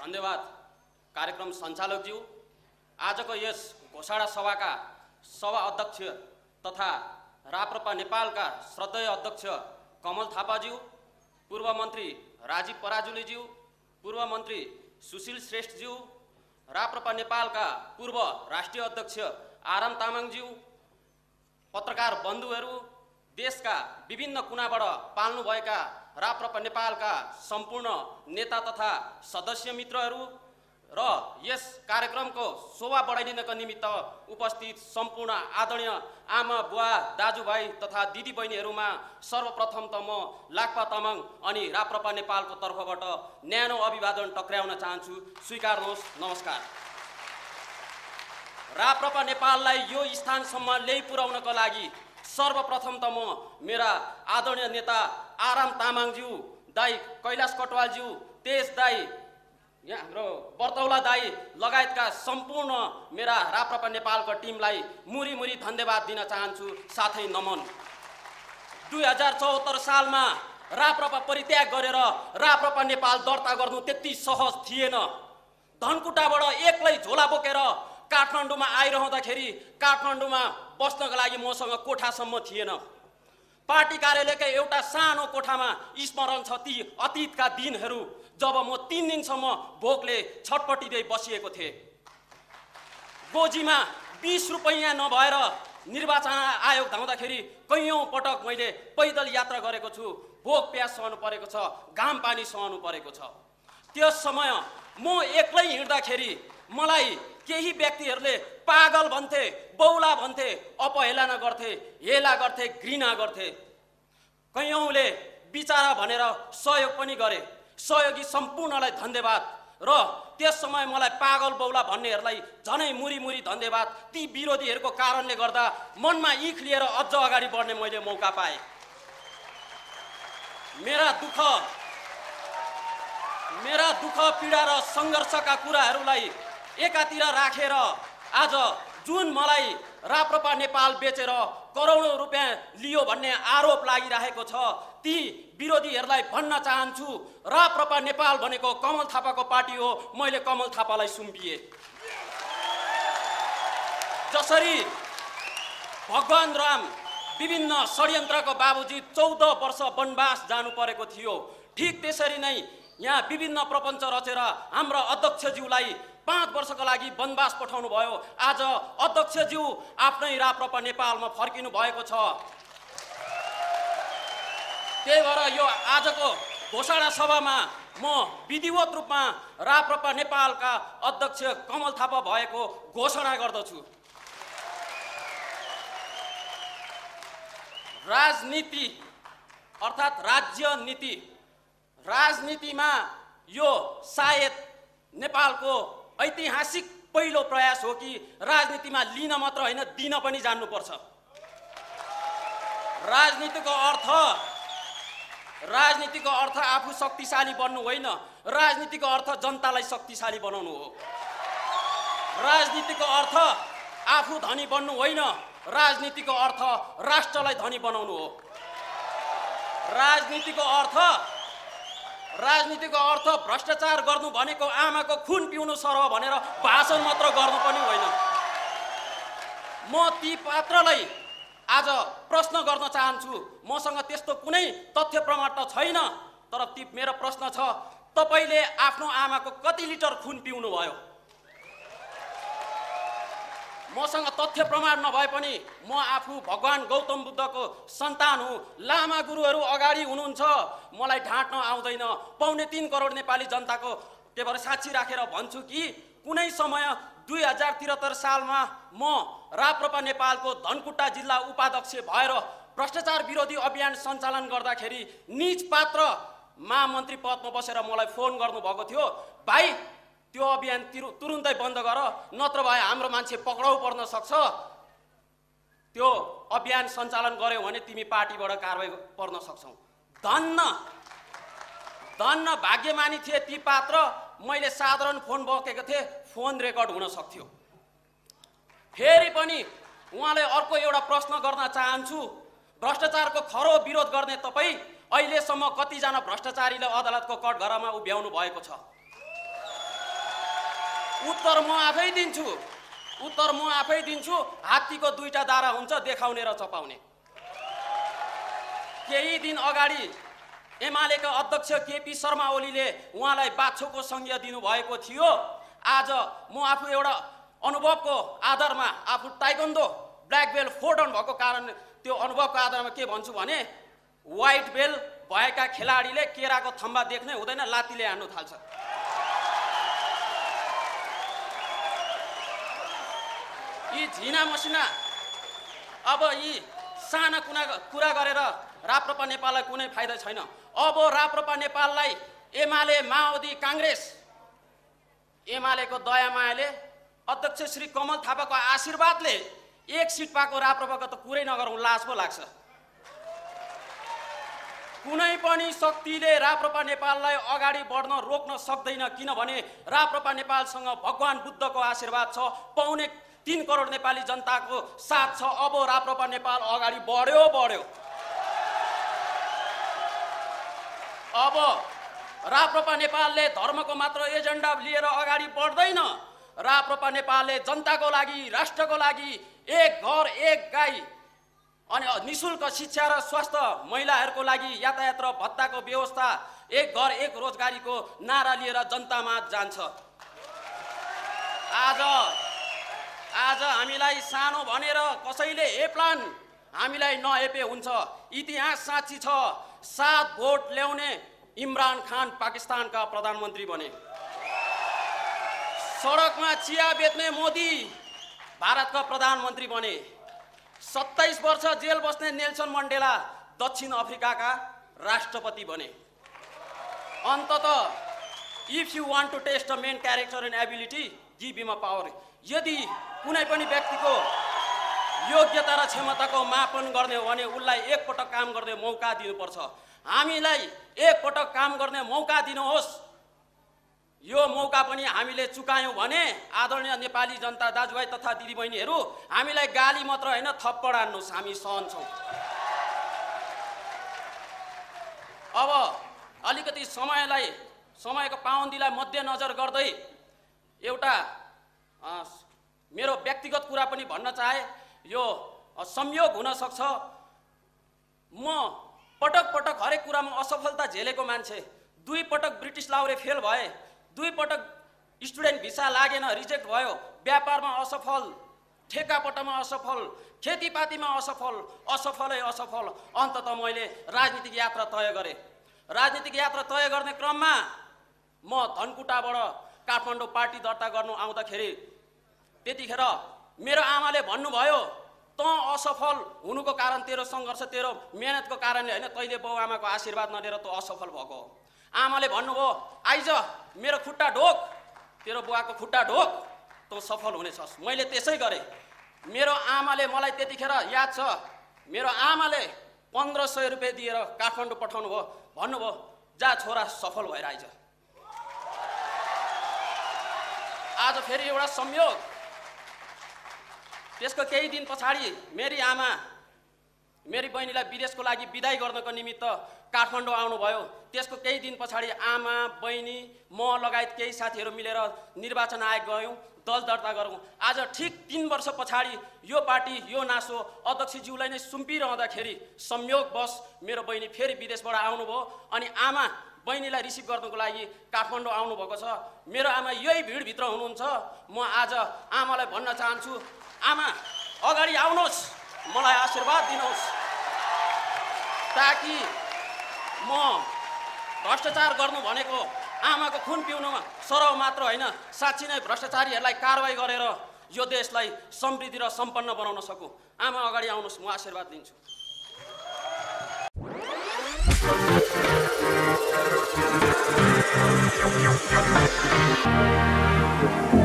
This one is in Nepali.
धन्यवाद कार्यक्रम सञ्चालकज्यू आजको यस घोषणा सभाका सभा अध्यक्ष तथा राप्रपा नेपालका श्रद्धेय अध्यक्ष कमल थापाज्यू पूर्व मन्त्री राजीव पराजुलीज्यू पूर्व मन्त्री सुशील श्रेष्ठज्यू राप्रपा नेपालका पूर्व राष्ट्रिय अध्यक्ष आराम तामाङज्यू पत्रकार बन्धुहरू देशका विभिन्न कुनाबाट पाल्नुभएका राप्रपा नेपालका सम्पूर्ण नेता तथा सदस्य मित्रहरू र यस कार्यक्रमको शोभा बढाइदिनका निमित्त उपस्थित सम्पूर्ण आदरणीय आमा बुवा दाजुभाइ तथा दिदीबहिनीहरूमा सर्वप्रथम त म लाक्पा तामाङ अनि राप्रपा नेपालको तर्फबाट न्यानो अभिवादन टक्र्याउन चाहन्छु स्वीकार्नुहोस् नमस्कार राप्रपा नेपाललाई यो स्थानसम्म ल्याइ पुर्याउनका लागि सर्वप्रथम त म मेरा आदरणीय नेता आराम तामाङज्यू दाई कैलाश कटवालज्यू तेज दाई यहाँ हाम्रो बर्तौला दाई लगायतका सम्पूर्ण मेरा राप्रपा नेपालको टिमलाई मुरी मुरी धन्यवाद दिन चाहन्छु साथै नमन दुई हजार चौहत्तर सालमा राप्रपा परित्याग गरेर राप्रपा नेपाल दर्ता गर्नु त्यति सहज थिएन धनकुटाबाट एक्लै झोला बोकेर काठमाडौँमा आइरहँदाखेरि काठमाडौँमा बस्नको लागि मसँग कोठासम्म थिएन पार्टी कार्यालयकै एउटा सानो कोठामा स्मरण छ ती अतीतका दिनहरू जब म तिन दिनसम्म भोकले छटपटिँदै बसिएको थिएँ गोजीमा बिस रुपैयाँ नभएर निर्वाचन आयोग धाउँदाखेरि कैयौँ पटक मैले पैदल यात्रा गरेको छु भोक प्यास सहनु परेको छ घाम पानी सहनु परेको छ त्यस समय म एक्लै हिँड्दाखेरि मलाई केही व्यक्तिहरूले पागल भन्थे बौला भन्थे अपहेलना गर्थे हेला गर्थे घृणा गर्थे कैयौँले बिचारा भनेर सहयोग पनि गरे सहयोगी सम्पूर्णलाई धन्यवाद र त्यस समय मलाई पागल बौला भन्नेहरूलाई झनै मुरी मुरी धन्यवाद ती विरोधीहरूको कारणले गर्दा मनमा इख लिएर अझ अगाडि बढ्ने मैले मौका पाएँ मेरा दुःख मेरा दुःख पीडा र सङ्घर्षका कुराहरूलाई एकातिर राखेर आज जुन मलाई राप्रपा नेपाल बेचेर करोडौँ रुपियाँ लियो भन्ने आरोप लागिरहेको छ ती विरोधीहरूलाई भन्न चाहन्छु राप्रपा नेपाल भनेको कमल थापाको पार्टी हो मैले कमल थापालाई सुम्पिएँ जसरी भगवान् राम विभिन्न षड्यन्त्रको बाबुजी चौध वर्ष वनवास जानु परेको थियो ठिक त्यसरी नै यहाँ विभिन्न प्रपञ्च रचेर हाम्रा अध्यक्षज्यूलाई पाँच वर्षको लागि वनवास पठाउनु भयो आज अध्यक्षज्यू आफ्नै राप्रपा नेपालमा फर्किनु भएको छ त्यही भएर यो आजको घोषणा सभामा म विधिवत रूपमा राप्रपा नेपालका अध्यक्ष कमल थापा भएको घोषणा गर्दछु राजनीति अर्थात् राज्य नीति राजनीतिमा यो सायद नेपालको ऐतिहासिक पहिलो प्रयास हो कि राजनीतिमा लिन मात्र होइन दिन पनि जान्नुपर्छ राजनीतिको अर्थ राजनीतिको अर्थ आफू शक्तिशाली बन्नु होइन राजनीतिको अर्थ जनतालाई शक्तिशाली बनाउनु हो राजनीतिको अर्थ आफू धनी बन्नु होइन राजनीतिको अर्थ राष्ट्रलाई धनी बनाउनु हो राजनीतिको अर्थ राजनीतिको अर्थ भ्रष्टाचार गर्नु भनेको आमाको खुन पिउनु सर भनेर भाषण मात्र गर्नु पनि होइन म ती पात्रलाई आज प्रश्न गर्न चाहन्छु मसँग त्यस्तो कुनै तथ्य प्रमाण त छैन तर ती मेरो प्रश्न छ तपाईँले आफ्नो आमाको कति लिटर खुन पिउनु भयो मसँग तथ्य प्रमाण नभए पनि म आफू भगवान् गौतम बुद्धको सन्तान हुँ लामा गुरुहरू अगाडि हुनुहुन्छ मलाई ढाँट्न आउँदैन पाउने तिन करोड नेपाली जनताको के भएर साक्षी राखेर रा भन्छु कि कुनै समय दुई हजार त्रिहत्तर सालमा म राप्रपा नेपालको धनकुट्टा जिल्ला उपाध्यक्ष भएर भ्रष्टाचार विरोधी अभियान सञ्चालन गर्दाखेरि निज पात्र महामन्त्री पदमा बसेर मलाई फोन गर्नुभएको थियो भाइ त्यो अभियान तिरु तुरुन्तै बन्द गर नत्र भए हाम्रो मान्छे पक्राउ पर्न सक्छ त्यो अभियान सञ्चालन गऱ्यौ भने तिमी पार्टीबाट कारवाही पर्न सक्छौ धन्न धन्न भाग्यमानी थिए ती पात्र मैले साधारण फोन बोकेको थिएँ फोन रेकर्ड हुन सक्थ्यो फेरि पनि उहाँलाई अर्को एउटा प्रश्न गर्न चाहन्छु भ्रष्टाचारको खरो विरोध गर्ने तपाईँ अहिलेसम्म कतिजना भ्रष्टाचारीले अदालतको कटघरामा उभ्याउनु भएको छ उत्तर म आफै दिन्छु उत्तर म आफै दिन्छु हात्तीको दुईवटा दारा हुन्छ देखाउने र चपाउने केही दिन अगाडि एमालेका अध्यक्ष केपी शर्मा ओलीले उहाँलाई बाछोको संज्ञा दिनुभएको थियो आज म आफू एउटा अनुभवको आधारमा आफू टाइगन्दो ब्ल्याक बेल फोर्डन भएको कारण त्यो अनुभवको आधारमा के भन्छु भने वाइट बेल भएका खेलाडीले केराको थम्बा देख्नै हुँदैन लातीले हान्नु थाल्छ यी झिना मसिना अब यी साना कुना कुरा गरेर राप्रपा नेपाललाई कुनै फाइदा छैन अब राप्रपा नेपाललाई एमाले माओवादी काङ्ग्रेस एमालेको दयामायाले अध्यक्ष श्री कमल थापाको आशीर्वादले एक सिट पाएको राप्रपाको त कुरै नगरौँ लाज पो लाग्छ कुनै पनि शक्तिले राप्रपा नेपाललाई अगाडि बढ्न रोक्न सक्दैन किनभने राप्रपा नेपालसँग भगवान् बुद्धको आशीर्वाद छ पाउने तिन करोड नेपाली जनताको साथ छ अब राप्रपा नेपाल अगाडि बढ्यो बढ्यो अब राप्रपा नेपालले धर्मको मात्र एजेन्डा लिएर अगाडि बढ्दैन राप्रपा नेपालले जनताको लागि राष्ट्रको लागि एक घर एक गाई अनि निशुल्क शिक्षा र स्वास्थ्य महिलाहरूको लागि यातायात र भत्ताको व्यवस्था एक घर एक रोजगारीको नारा लिएर जनतामा जान्छ आज आज हामीलाई सानो भनेर कसैले एप्लान हामीलाई नएपे हुन्छ इतिहास साँच्ची छ सात भोट ल्याउने इमरान खान पाकिस्तानका प्रधानमन्त्री बने सडकमा चिया बेच्ने मोदी भारतका प्रधानमन्त्री बने सत्ताइस वर्ष जेल बस्ने नेल्सन मण्डेला दक्षिण अफ्रिकाका राष्ट्रपति बने अन्तत if you want to test a man character and ability give him a power यदि कुनै पनि व्यक्तिको योग्यता र क्षमताको मापन गर्ने हो भने उसलाई एकपटक काम गर्ने मौका दिनुपर्छ हामीलाई एकपटक काम गर्ने मौका दिनुहोस् यो मौका पनि हामीले चुकायौँ भने आदरणीय नेपाली जनता दाजुभाइ तथा दिदीबहिनीहरू हामीलाई गाली मात्र होइन थप्पड हान्नुहोस् हामी सहन्छौँ अब अलिकति समयलाई समयको पाबन्दीलाई मध्यनजर गर्दै एउटा मेरो व्यक्तिगत कुरा पनि भन्न चाहे यो संयोग हुनसक्छ म पटक पटक हरेक कुरामा असफलता झेलेको मान्छे दुई पटक ब्रिटिस लाउरे फेल भए दुई पटक स्टुडेन्ट भिसा लागेन रिजेक्ट भयो व्यापारमा असफल ठेकापटमा असफल खेतीपातीमा असफल असफलै असफल अन्तत मैले राजनीतिक यात्रा तय गरेँ राजनीतिक यात्रा तय गर्ने क्रममा म धनकुटाबाट काठमाडौँ पार्टी दर्ता गर्नु आउँदाखेरि त्यतिखेर मेरो आमाले भन्नुभयो त असफल हुनुको कारण तेरो सङ्घर्ष तेरो मेहनतको कारणले होइन तैँले बाउ आमाको आशीर्वाद नलिएर तँ असफल भएको आमाले भन्नुभयो आइज मेरो खुट्टा ढोक तेरो बुवाको खुट्टा ढोक तँ सफल हुनेछस् मैले त्यसै गरेँ मेरो आमाले मलाई त्यतिखेर याद छ मेरो आमाले पन्ध्र सय रुपियाँ दिएर काठमाडौँ पठाउनु भयो भन्नुभयो जा छोरा सफल भएर आइज आज फेरि एउटा संयोग त्यसको केही दिन पछाडि मेरी आमा मेरी बहिनीलाई विदेशको लागि विदाई गर्नको निमित्त काठमाडौँ आउनुभयो त्यसको केही दिन पछाडि आमा बहिनी म लगायत केही साथीहरू मिलेर निर्वाचन आयोग गयौँ दल दर्ता गरौँ आज ठिक तिन वर्ष पछाडि यो पार्टी यो नासो अध्यक्षज्यूलाई नै सुम्पिरहँदाखेरि संयोग बस मेरो बहिनी फेरि विदेशबाट आउनुभयो अनि आमा बहिनीलाई रिसिभ गर्नुको लागि काठमाडौँ आउनुभएको छ मेरो आमा यही भिडभित्र हुनुहुन्छ म आज आमालाई भन्न चाहन्छु आमा अगाडि आउनुहोस् मलाई आशीर्वाद दिनुहोस् ताकि म भ्रष्टाचार गर्नु भनेको आमाको खुन पिउनुमा सरह मात्र होइन साँच्ची नै भ्रष्टाचारीहरूलाई कारवाही गरेर यो देशलाई समृद्धि र सम्पन्न बनाउन सकु आमा अगाडि आउनुहोस् म आशीर्वाद दिन्छु